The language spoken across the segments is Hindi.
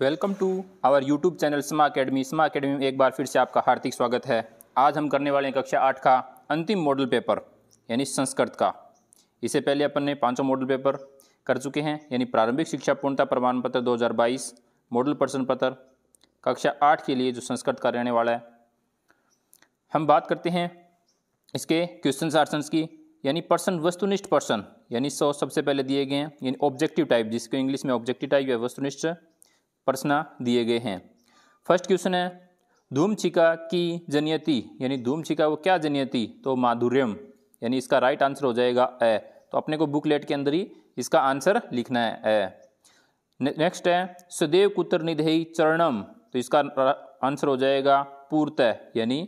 welcome to our YouTube channel स्मा अकेडमी स्मा अकेडमी में एक बार फिर से आपका हार्दिक स्वागत है आज हम करने वाले हैं कक्षा आठ का अंतिम मॉडल पेपर यानी संस्कृत का इससे पहले अपन ने पाँचों मॉडल पेपर कर चुके हैं यानी प्रारंभिक शिक्षा पूर्णता प्रमाण पत्र 2022 मॉडल प्रश्न पत्र कक्षा आठ के लिए जो संस्कृत का रहने वाला है हम बात करते हैं इसके क्वेश्चन आर्सन्स की यानी पर्सन वस्तुनिष्ठ पर्सन यानी सौ सबसे पहले दिए गए हैं यानी ऑब्जेक्टिव टाइप जिसको इंग्लिश में ऑब्जेक्टिव टाइप या वस्तुनिष्ठ प्रश्न दिए गए हैं फर्स्ट क्वेश्चन है धूमचिका की जनियति यानी धूमचिका वो क्या जनियति तो माधुर्यम यानी इसका राइट आंसर हो जाएगा ए तो अपने को बुकलेट के अंदर ही इसका आंसर लिखना है ए नेक्स्ट है सदैव कुतर निधेयी चरणम तो इसका आंसर हो जाएगा पूर्त यानी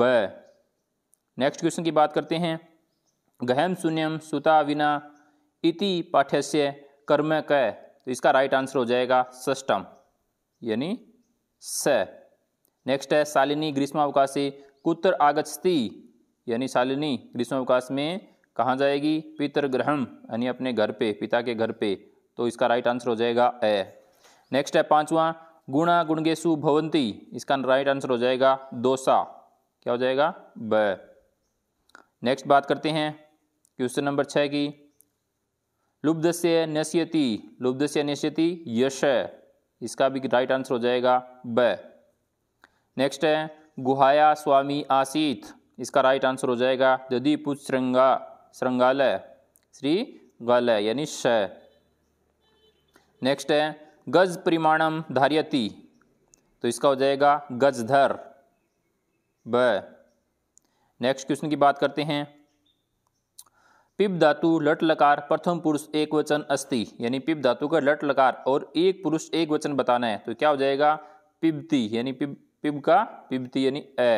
ब नेक्स्ट क्वेश्चन की बात करते हैं गहम शून्यम सुता विना इति पाठ्यस्य कर्म क तो इसका राइट आंसर हो जाएगा सष्टम यानी स नेक्स्ट है शालिनी ग्रीष्मावकाशी कुत्र आगछती यानी शालिनी ग्रीष्मावकाश में कहाँ जाएगी पितृग्रहण यानी अपने घर पे पिता के घर पे तो इसका राइट आंसर हो जाएगा ए नेक्स्ट है पांचवा गुणा गुणगेशु भवंती इसका राइट आंसर हो जाएगा दोसा क्या हो जाएगा ब नेक्स्ट बात करते हैं क्वेश्चन नंबर छः की लुब्ध से नश्यति लुब्ध से नश्यति यश इसका भी राइट आंसर हो जाएगा ब नेक्स्ट है गुहाया स्वामी आसीत इसका राइट आंसर हो जाएगा दधिपुत श्रृंगा श्रृंगालय श्री गलय यानी श नेक्स्ट है गज परिमाणम धार्यति तो इसका हो जाएगा गजधर ब नेक्स्ट क्वेश्चन की बात करते हैं पिप धातु लट लकार प्रथम पुरुष एक वचन अस्थि यानी पिप धातु का लट लकार और एक पुरुष एक वचन बताना है तो क्या हो जाएगा पिबती यानी पिब पिब का पिबती यानी ए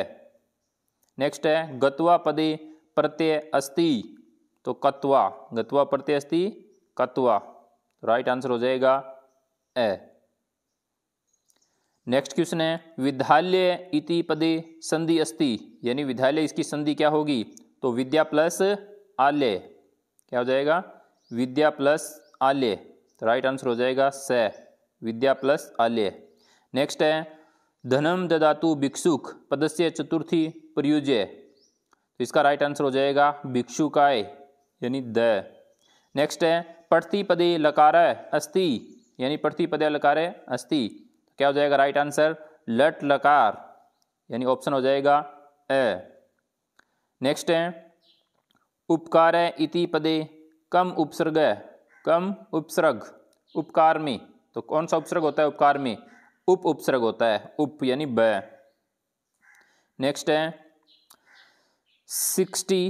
नेक्स्ट है गतवा पदे प्रत्यय अस्थि तो कत्वा गतवा प्रत्यय अस्थि कत्वा तो राइट आंसर हो जाएगा ए नेक्स्ट क्वेश्चन है विद्यालय इति पदे संधि अस्थि यानी विद्यालय इसकी संधि क्या होगी तो विद्या प्लस आल्य क्या हो जाएगा विद्या प्लस आल्य तो राइट आंसर हो जाएगा स विद्या प्लस आल्य नेक्स्ट है धनम ददातु भिक्षुक पदस्य चतुर्थी प्रयुज्य तो इसका राइट आंसर हो जाएगा भिक्षुकाय यानी द नेक्स्ट है पदे लकार अस्थि यानी पदे लकार अस्थि तो क्या हो जाएगा राइट आंसर लट लकार यानी ऑप्शन हो जाएगा ए नेक्स्ट है उपकार इति पदे कम उपसर्ग कम उपसर्ग उपकार में तो कौन सा उपसर्ग होता है उपकार में उप उपसर्ग होता है उप यानी ब नेक्स्ट है सिक्सटी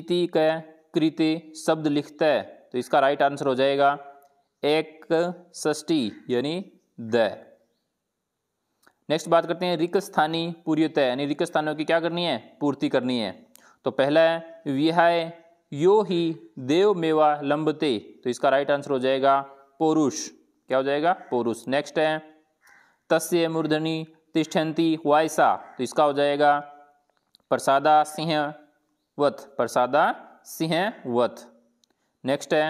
इति क कृति शब्द लिखता है तो इसका राइट आंसर हो जाएगा एक सष्टी यानी द नेक्स्ट बात करते हैं रिक्त स्थानी पूर्यतः यानी रिक्त स्थानों की क्या करनी है पूर्ति करनी है तो पहला है विहाय यो ही देव मेवा लंबते तो इसका राइट आंसर हो जाएगा पौरुष क्या हो जाएगा पौरुष नेक्स्ट है तस्य मूर्धनी तिष्ठंती वायसा तो इसका हो जाएगा प्रसादा सिंह वथ प्रसादा सिंह वथ नेक्स्ट है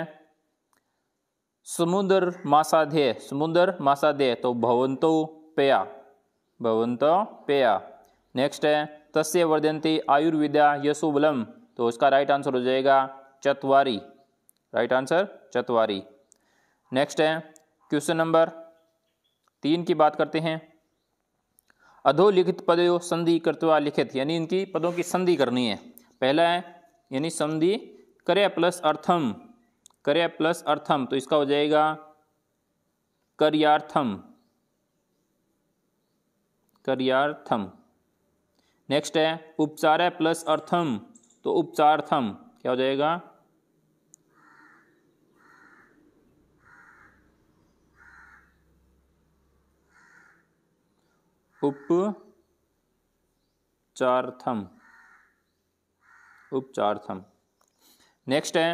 समुद्र मासाध्य समुद्र मासाध्य तो भवंतो पया भवंत पेया नेक्स्ट है तस्य वर्धंती आयुर्विद्या यशुबलम तो उसका राइट आंसर हो जाएगा चतवारी राइट आंसर चतवारी नेक्स्ट है क्वेश्चन नंबर तीन की बात करते हैं अधोलिखित पदों संधि कर्तवा लिखित यानी इनकी पदों की संधि करनी है पहला है यानी संधि करे प्लस अर्थम करे प्लस अर्थम तो इसका हो जाएगा कर्यार्थम कर्यार्थम नेक्स्ट है उपचार प्लस अर्थम तो उपचारथम क्या हो जाएगा उपचारथम उपचारथम नेक्स्ट है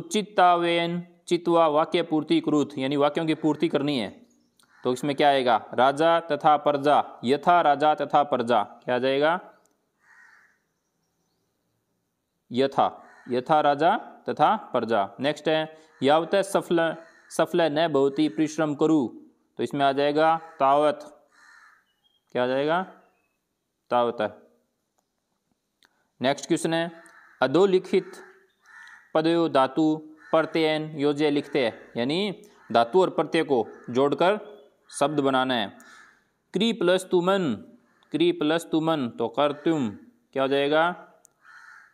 उचितावेन चित्वा वाक्य पूर्ति कृत यानी वाक्यों की पूर्ति करनी है तो इसमें क्या आएगा राजा तथा प्रजा यथा राजा तथा प्रजा क्या आ जाएगा यथा यथा राजा तथा प्रजा नेक्स्ट है यावत सफल सफल न ही परिश्रम करु तो इसमें आ जाएगा तावत क्या आ जाएगा तावत नेक्स्ट क्वेश्चन है अधोलिखित पदयो धातु प्रत्यय योजे लिखते हैं यानी धातु और प्रत्यय को जोड़कर शब्द बनाना है क्री प्लस तुमन क्री प्लस तुमन तो कर तुम क्या हो जाएगा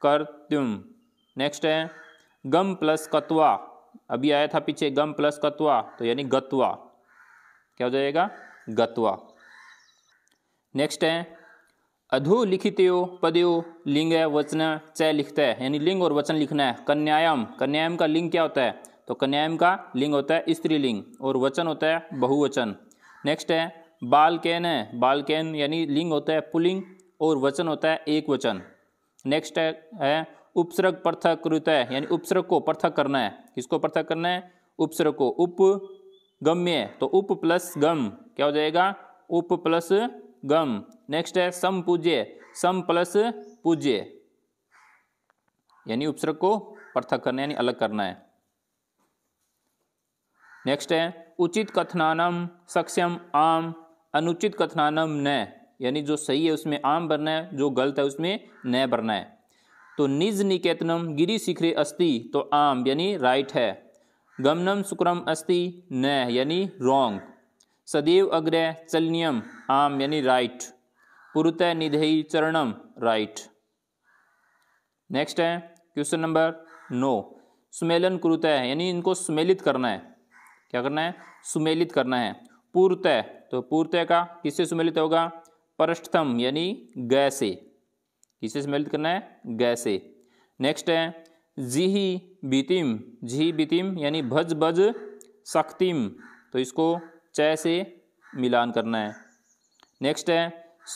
कर तुम नेक्स्ट है गम प्लस कतवा अभी आया था पीछे गम प्लस कतवा तो यानी गतवा क्या हो जाएगा गतवा नेक्स्ट है अधो लिखितयो पदयो लिंग है वचन चय लिखता है यानी लिंग और वचन लिखना है कन्यायम कन्यायम का लिंग क्या होता है तो कन्यायम का लिंग होता है स्त्रीलिंग और वचन होता है बहुवचन नेक्स्ट है बालकैन है बालकैन यानी लिंग होता है पुलिंग और वचन होता है एक वचन नेक्स्ट है, है उपसर्ग पृथक है यानी उपसर्ग को पृथक करना है किसको पृथक करना है उपसर्ग को उप गम्य तो उप प्लस गम क्या हो जाएगा उप प्लस गम नेक्स्ट है सम पूज्य सम प्लस पूज्य यानी उपसर्ग को पृथक करना यानी अलग करना है नेक्स्ट है उचित कथनानम सक्षम आम अनुचित कथनानम न यानी जो सही है उसमें आम भरना है जो गलत है उसमें न भरना है तो निज निकेतनम गिरी शिखरे अस्ति तो आम यानी राइट है गमनम शुक्रम अस्ति न यानी रॉन्ग सदैव अग्र चलनियम आम यानी राइट पुरुत निधेय चरणम राइट नेक्स्ट है क्वेश्चन नंबर नो सुमेलन कुरुत यानी इनको सुमेलित करना है क्या करना है सुमेलित करना है पूर्तय तो पूर्तय का किससे सुमेलित होगा परष्ठतम यानी गैसे से किससे सुमेलित करना है गैसे से नेक्स्ट है जिही बीतिम झी बीतिम यानी भज भज सख्तिम तो इसको चय से मिलान करना है नेक्स्ट है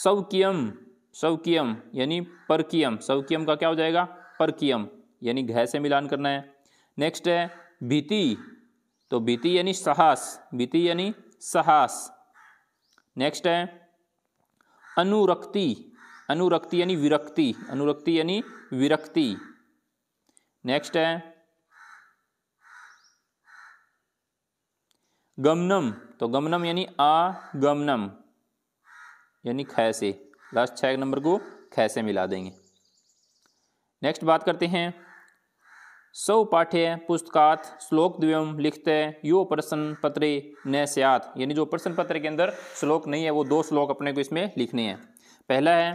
सवकियम सवकियम यानी परकियम सवकियम का क्या हो जाएगा परकियम यानी घय से मिलान करना है नेक्स्ट है भीति तो बीती यानी साहस बीती यानी साहस नेक्स्ट है अनुरक्ति अनुरक्ति यानी विरक्ति अनुरक्ति यानी विरक्ति नेक्स्ट है गमनम तो गमनम यानी आ गमनम यानी खैसे लास्ट छह नंबर को खैसे मिला देंगे नेक्स्ट बात करते हैं सौ पाठ्य पुस्तकात श्लोक द्वयम लिखते यो प्रश्न पत्र न सियात यानी जो प्रश्न पत्र के अंदर श्लोक नहीं है वो दो श्लोक अपने को इसमें लिखने हैं पहला है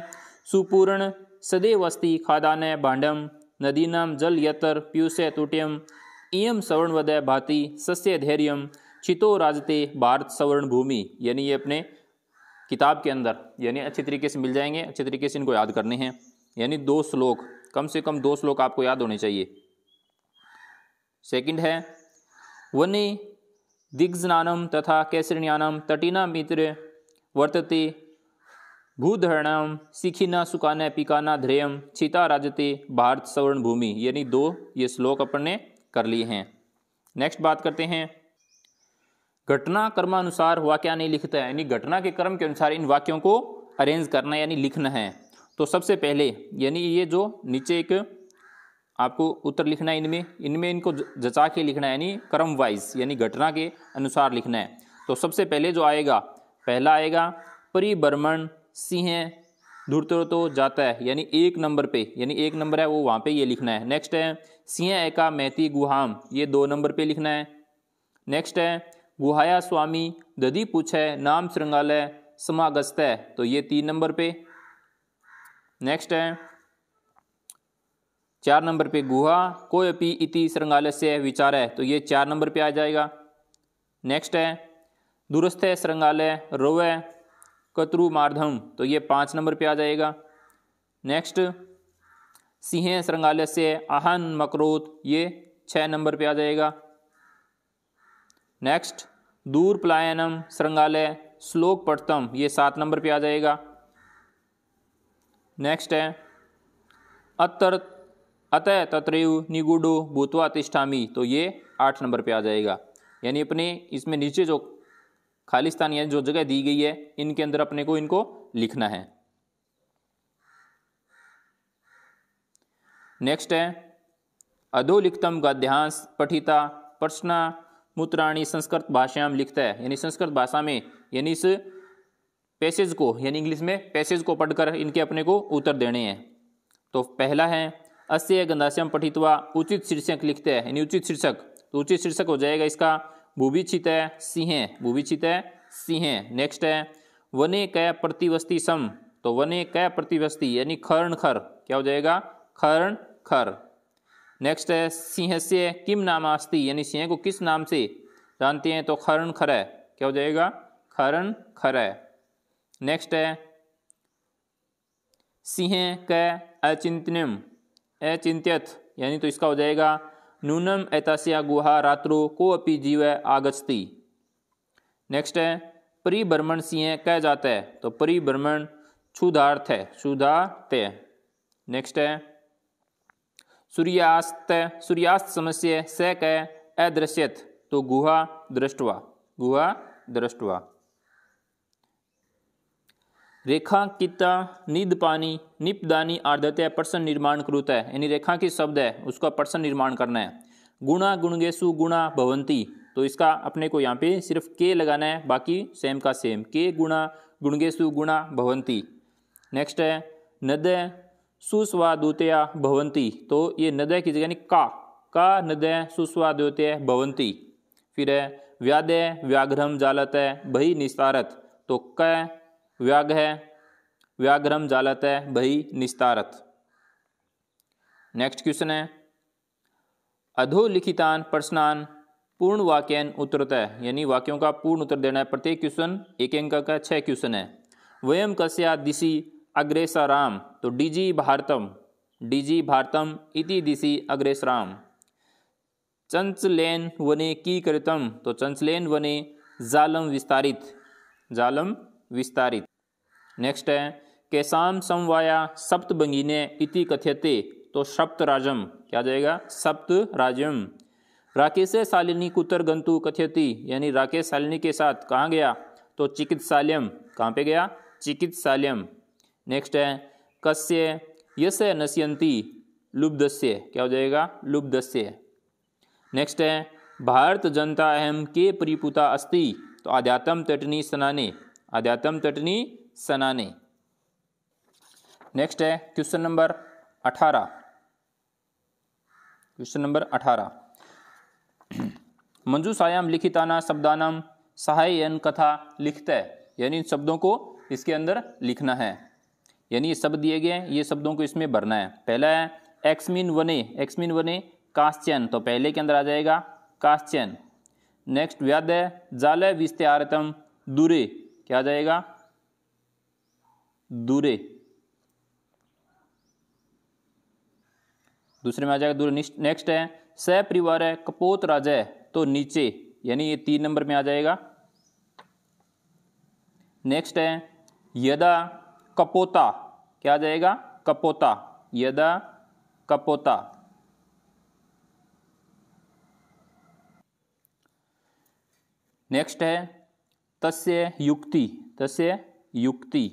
सुपूर्ण सदैव अस्थि खादान भांडम नदीनाम जल यतर पीयूष तुट्यम सवर्ण वदय भाति सस्य धैर्यम चितो राजते भारत सवर्ण भूमि यानी ये अपने किताब के अंदर यानी अच्छे तरीके से मिल जाएंगे अच्छे तरीके से इनको याद करने हैं यानी दो श्लोक कम से कम दो श्लोक आपको याद होने चाहिए सेकंड है वनि दिग्जनानम तथा कैसरियानम तटीना मित्र वर्तते भूधरणम सीखिना सुखाना पिकाना ध्रेयम छिता राजते भारत सवर्ण भूमि यानी दो ये श्लोक अपन ने कर लिए हैं नेक्स्ट बात करते हैं घटना कर्मानुसार वाक्य नहीं लिखता है यानी घटना के क्रम के अनुसार इन वाक्यों को अरेंज करना यानी लिखना है तो सबसे पहले यानी ये जो नीचे एक आपको उत्तर लिखना है इनमें इनमें इनको जचा के लिखना है यानी क्रम वाइज यानी घटना के अनुसार लिखना है तो सबसे पहले जो आएगा पहला आएगा परिभ्रमण सिंह धूर्तरो तो जाता है यानी एक नंबर पे यानी एक नंबर है वो वहाँ पे ये लिखना है नेक्स्ट है सिंह एका मैथी गुहाम ये दो नंबर पे लिखना है नेक्स्ट है गुहाया स्वामी दधी पूछ है नाम श्रृंगालय समागस्त है तो ये तीन नंबर पे नेक्स्ट है चार नंबर पे गुहा कोयपी इति श्रृंगालस्य विचार है तो ये चार नंबर पे आ जाएगा नेक्स्ट है दूरस्थ है श्रृंगालय रोव है कतरु मार्धम तो ये पाँच नंबर पे आ जाएगा नेक्स्ट सिंह श्रृंगालय से आहन मकरोत ये छः नंबर पे आ जाएगा नेक्स्ट दूर पलायनम श्रृंगालय श्लोक पठतम ये सात नंबर पे आ जाएगा नेक्स्ट है अतर अतः तत्रेव निगुडो भूतवा तिष्ठामी तो ये आठ नंबर पे आ जाएगा यानी अपने इसमें नीचे जो खालिस्तान यानी जो जगह दी गई है इनके अंदर अपने को इनको लिखना है नेक्स्ट है अधोलिखतम गाध्यांश पठिता प्रश्न मूत्राणी संस्कृत में लिखता है यानी संस्कृत भाषा में यानी इस पैसेज को यानी इंग्लिश में पैसेज को पढ़कर इनके अपने को उत्तर देने हैं तो पहला है अस्य गंधाश्यम पठित्वा उचित शीर्षक लिखते हैं यानी उचित शीर्षक तो उचित शीर्षक हो जाएगा इसका भूभिचित है सिंह भूभिचित है सिंह नेक्स्ट है वने क प्रतिवस्ती सम तो वने क प्रतिवस्ती यानी खर्ण खर क्या हो जाएगा खर्ण खर नेक्स्ट है सिंह से किम नाम आस्ती यानी सिंह को किस नाम से जानते हैं तो खरण खर है क्या हो जाएगा खरण खर है नेक्स्ट है सिंह क अचिंतनम अचिंत्यथ यानी तो इसका हो जाएगा नूनम एतासिया गुहा रात्रो को अपि जीव आगस्ती नेक्स्ट है परिभ्रमण सिंह कह जाता है तो परिभ्रमण क्षुधार्थ है क्षुधार्थ नेक्स्ट है सूर्यास्त सूर्यास्त समस्या स कह अदृश्यत तो गुहा दृष्टवा गुहा दृष्टवा रेखा किता निध पानी निपदानी आर्धत्य पर्सन निर्माण कृत है यानी रेखा की शब्द है उसका पर्सन निर्माण करना है गुणा गुणगेशु गुणा भवंती तो इसका अपने को यहाँ पे सिर्फ के लगाना है बाकी सेम का सेम के गुणा गुणगेशु गुणा भवंती नेक्स्ट है नदय सुस्वादुतया भवंती तो ये नदय की जगह यानी का का नदय सुस्वादुतय भवंती फिर है व्यादय व्याघ्रम जालत है भई निस्तारत तो क व्याघ है व्याघ्रम जालत है बही निस्तारत नेक्स्ट क्वेश्चन है अधोलिखितान प्रश्नान पूर्ण वाक्यन उत्तरत है यानी वाक्यों का पूर्ण उत्तर देना है प्रत्येक क्वेश्चन एक अंक का छः क्वेश्चन है वयम कस्या दिशि अग्रेसराम तो डीजी भारतम डीजी भारतम इति दिशि अग्रेसराम चंचलेन वने की करतम तो चंचलेन वने जालम विस्तारित जालम विस्तारित नेक्स्ट है केसाम समवाया सप्तंगीने इति कथ्यते तो सप्त राजम क्या जाएगा सप्त राजम राकेश शालिनी कुतर गंतु कथ्यति यानी राकेश शालिनी के साथ कहाँ गया तो चिकित्सालयम कहाँ पे गया चिकित्सालयम नेक्स्ट है कस्य यश नश्यंती लुब्धस्य क्या हो जाएगा लुब्धस्य नेक्स्ट है भारत जनता अहम के परिपुता अस्ति तो आध्यात्म तटनी सनाने आध्यात्म तटनी सनानी नेक्स्ट है क्वेश्चन नंबर अठारह क्वेश्चन नंबर अठारह मंजू सायाम लिखिताना शब्दानाम सहायन कथा लिखते यानी इन शब्दों को इसके अंदर लिखना है यानी ये शब्द दिए गए हैं ये शब्दों को इसमें भरना है पहला है एक्समिन वने एक्समिन वने काश्चन तो पहले के अंदर आ जाएगा काश्चन नेक्स्ट व्याद है जाल विस्तारतम दूरे क्या आ जाएगा दूरे दूसरे में आ जाएगा दूर नेक्स्ट है सह परिवार है कपोत राजा है तो नीचे यानी ये तीन नंबर में आ जाएगा नेक्स्ट है यदा कपोता क्या आ जाएगा कपोता यदा कपोता नेक्स्ट है तस्य युक्ति तस्य युक्ति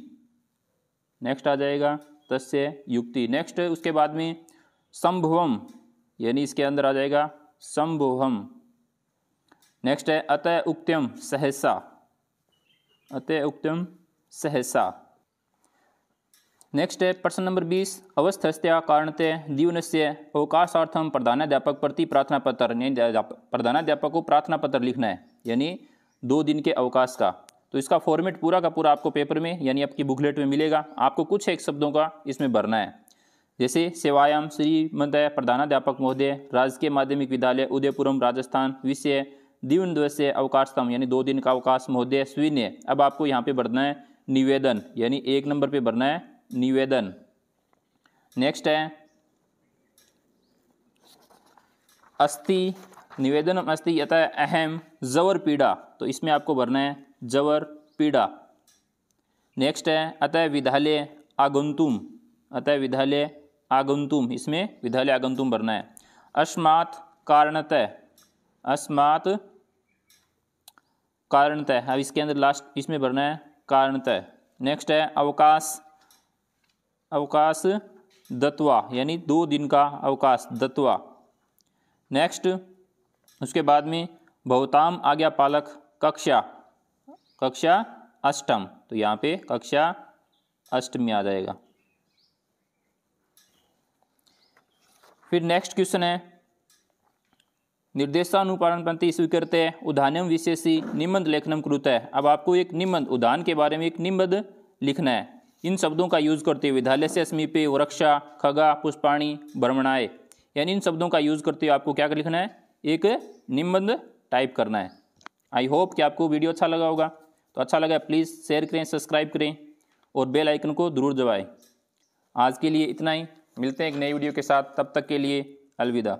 नेक्स्ट आ जाएगा तस्य युक्ति नेक्स्ट उसके बाद में संभवम यानी इसके अंदर आ जाएगा संभवम नेक्स्ट है अतः उक्तम सहसा अत उक्तम सहसा नेक्स्ट है प्रश्न नंबर बीस अवस्थस्थ्या कारणतः दीवन से अवकाशार्थम प्रधानाध्यापक प्रति प्रार्थना पत्र यानी प्रधानाध्यापक को प्रार्थना पत्र लिखना है यानी दो दिन के अवकाश का तो इसका फॉर्मेट पूरा का पूरा आपको पेपर में यानी आपकी बुकलेट में मिलेगा आपको कुछ एक शब्दों का इसमें भरना है जैसे सेवायाम श्रीमंत प्रधानाध्यापक महोदय राजकीय माध्यमिक विद्यालय उदयपुरम राजस्थान विषय दिवन दिवसीय अवकाशतम यानी दो दिन का अवकाश महोदय स्वीन्य अब आपको यहाँ पे भरना है निवेदन यानी एक नंबर पे भरना है निवेदन नेक्स्ट है अस्थि निवेदन अस्थि यथा अहम जवर पीड़ा तो इसमें आपको भरना है जवर पीड़ा नेक्स्ट है अतः विधालय आगंतुम अतः विधालय आगंतुम इसमें विधालय आगंतुम भरना है अस्मात् कारणतः अस्मात् कारणतः अब इसके अंदर लास्ट इसमें भरना है कारणतः नेक्स्ट है अवकाश अवकाश दत्वा यानी दो दिन का अवकाश दत्वा नेक्स्ट उसके बाद में भवताम आज्ञा पालक कक्षा कक्षा अष्टम तो यहाँ पे कक्षा अष्टमी आ जाएगा फिर नेक्स्ट क्वेश्चन है निर्देशानुपालन पंथी स्वीकृत है उदाहरण विशेषी निबंध लेखनम कृत है अब आपको एक निबंध उदाहरण के बारे में एक निबंध लिखना है इन शब्दों का यूज करते हुए विद्यालय से समीपे वृक्षा खगा पुष्पाणी भ्रमणाए यानी इन शब्दों का यूज करते हुए आपको क्या लिखना है एक निबंध टाइप करना है आई होप कि आपको वीडियो अच्छा लगा होगा तो अच्छा लगा प्लीज़ शेयर करें सब्सक्राइब करें और बेल आइकन को ज़रूर दबाएँ आज के लिए इतना ही मिलते हैं एक नई वीडियो के साथ तब तक के लिए अलविदा